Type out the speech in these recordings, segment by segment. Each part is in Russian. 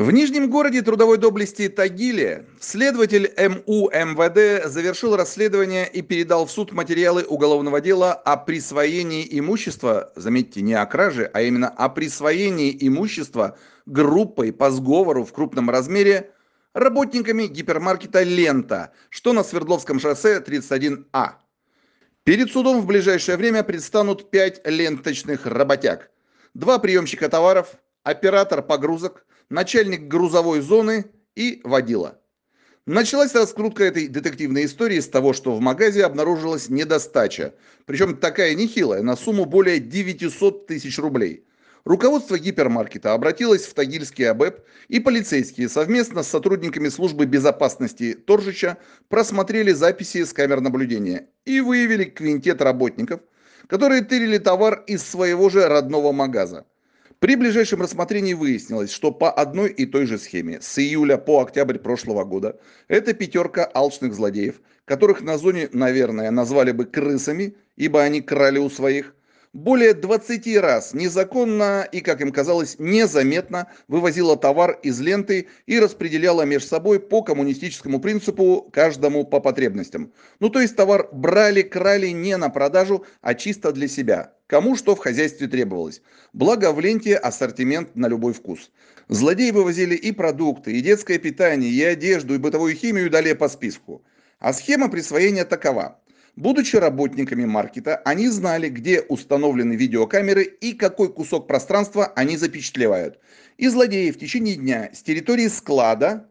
В Нижнем городе трудовой доблести Тагиле следователь МУ МВД завершил расследование и передал в суд материалы уголовного дела о присвоении имущества, заметьте, не о краже, а именно о присвоении имущества группой по сговору в крупном размере работниками гипермаркета «Лента», что на Свердловском шоссе 31А. Перед судом в ближайшее время предстанут пять ленточных работяг, два приемщика товаров – оператор погрузок, начальник грузовой зоны и водила. Началась раскрутка этой детективной истории с того, что в магазе обнаружилась недостача. Причем такая нехилая, на сумму более 900 тысяч рублей. Руководство гипермаркета обратилось в Тагильский АБЭП, и полицейские совместно с сотрудниками службы безопасности Торжича просмотрели записи с камер наблюдения и выявили квинтет работников, которые тырили товар из своего же родного магаза. При ближайшем рассмотрении выяснилось, что по одной и той же схеме с июля по октябрь прошлого года эта пятерка алчных злодеев, которых на зоне, наверное, назвали бы крысами, ибо они крали у своих, более 20 раз незаконно и, как им казалось, незаметно вывозила товар из ленты и распределяла между собой по коммунистическому принципу каждому по потребностям. Ну то есть товар брали, крали не на продажу, а чисто для себя, кому что в хозяйстве требовалось. Благо в ленте ассортимент на любой вкус. Злодеи вывозили и продукты, и детское питание, и одежду, и бытовую химию, и далее по списку. А схема присвоения такова. Будучи работниками маркета, они знали, где установлены видеокамеры и какой кусок пространства они запечатлевают. И злодеи в течение дня с территории склада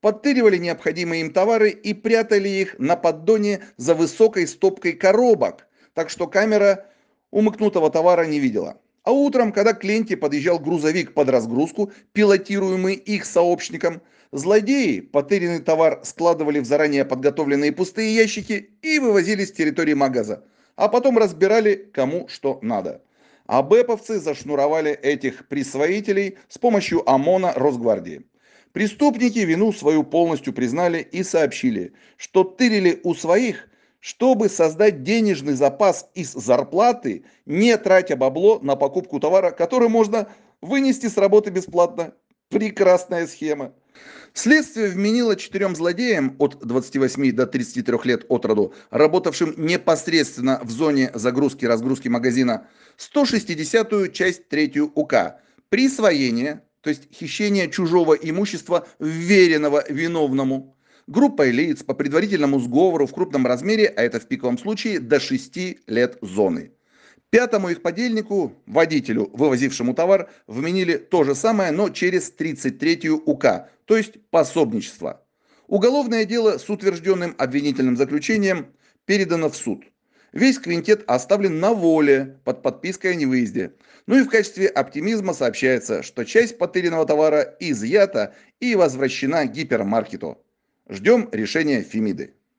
подтыривали необходимые им товары и прятали их на поддоне за высокой стопкой коробок, так что камера умыкнутого товара не видела. А утром, когда к ленте подъезжал грузовик под разгрузку, пилотируемый их сообщником, злодеи потерянный товар складывали в заранее подготовленные пустые ящики и вывозили с территории магаза, а потом разбирали кому что надо. А бэповцы зашнуровали этих присвоителей с помощью ОМОНа Росгвардии. Преступники вину свою полностью признали и сообщили, что тырили у своих, чтобы создать денежный запас из зарплаты, не тратя бабло на покупку товара, который можно вынести с работы бесплатно. Прекрасная схема. Следствие вменило четырем злодеям от 28 до 33 лет от роду, работавшим непосредственно в зоне загрузки-разгрузки магазина, 160 часть 3 УК. Присвоение, то есть хищение чужого имущества, вверенного виновному группой лиц по предварительному сговору в крупном размере, а это в пиковом случае до 6 лет зоны. Пятому их подельнику, водителю, вывозившему товар, вменили то же самое, но через 33-ю УК, то есть пособничество. Уголовное дело с утвержденным обвинительным заключением передано в суд. Весь квинтет оставлен на воле под подпиской о невыезде. Ну и в качестве оптимизма сообщается, что часть потерянного товара изъята и возвращена гипермаркету. Ждем решения Фемиды.